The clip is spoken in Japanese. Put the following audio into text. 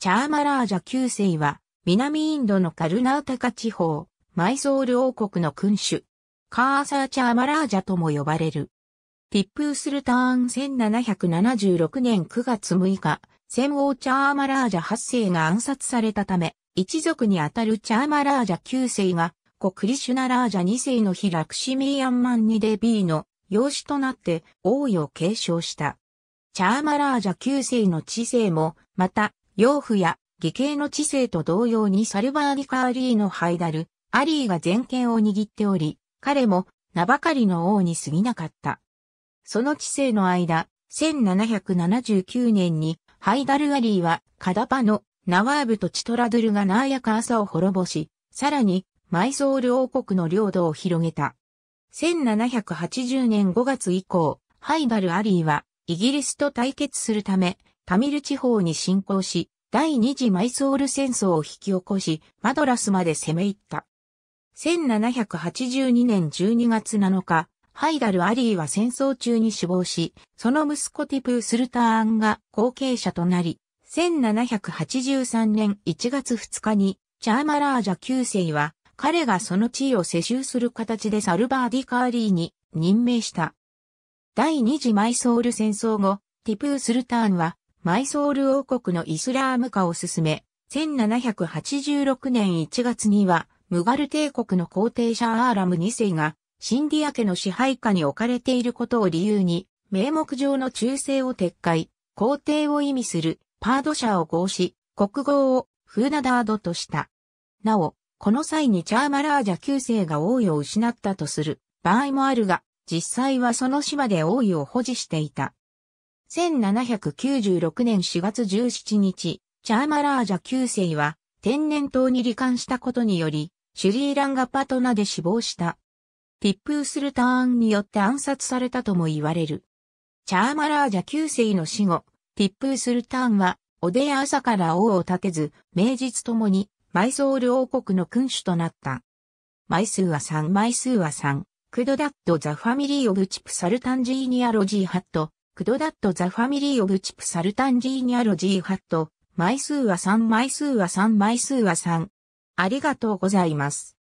チャーマラージャ9世は、南インドのカルナータカ地方、マイソール王国の君主、カーサーチャーマラージャとも呼ばれる。ティップウスルターン1776年9月6日、戦王チャーマラージャ8世が暗殺されたため、一族にあたるチャーマラージャ9世が、コクリシュナラージャ2世の日ラクシミーアンマンニデビーの養子となって王位を継承した。チャーマラージャ9世の知性も、また、養父や義兄の知性と同様にサルバーディカ・ーリーのハイダル、アリーが全権を握っており、彼も名ばかりの王に過ぎなかった。その知性の間、1779年にハイダル・アリーはカダパのナワーブとチトラドゥルがナーヤカーサを滅ぼし、さらにマイソール王国の領土を広げた。1780年5月以降、ハイダル・アリーはイギリスと対決するためタミル地方に侵攻し、第二次マイソール戦争を引き起こし、マドラスまで攻め入った。1782年12月7日、ハイダル・アリーは戦争中に死亡し、その息子ティプー・スルターンが後継者となり、1783年1月2日に、チャーマラージャ9世は、彼がその地位を世襲する形でサルバーディ・カーリーに任命した。第二次マイソール戦争後、ティプー・スルターンはマイソール王国のイスラーム化を進め、1786年1月には、ムガル帝国の皇帝シャーアーラム2世が、シンディア家の支配下に置かれていることを理由に、名目上の忠誠を撤回、皇帝を意味するパード社を合し、国号をフーナダードとした。なお、この際にチャーマラージャ9世が王位を失ったとする場合もあるが、実際はその島で王位を保持していた。1796年4月17日、チャーマラージャ9世は天然痘に罹患したことにより、シュリーランガパトナで死亡した。ティするターンによって暗殺されたとも言われる。チャーマラージャ9世の死後、ティするターンは、オデや朝から王を立てず、名実ともに、マイソール王国の君主となった。枚数は3、枚数は3、クドダッド・ザ・ファミリー・オブ・チプ・サルタンジーニア・ロジー・ハット、クドダットザファミリーオブチプサルタンジーニャロジーハット、枚数は3枚数は3枚数は3。ありがとうございます。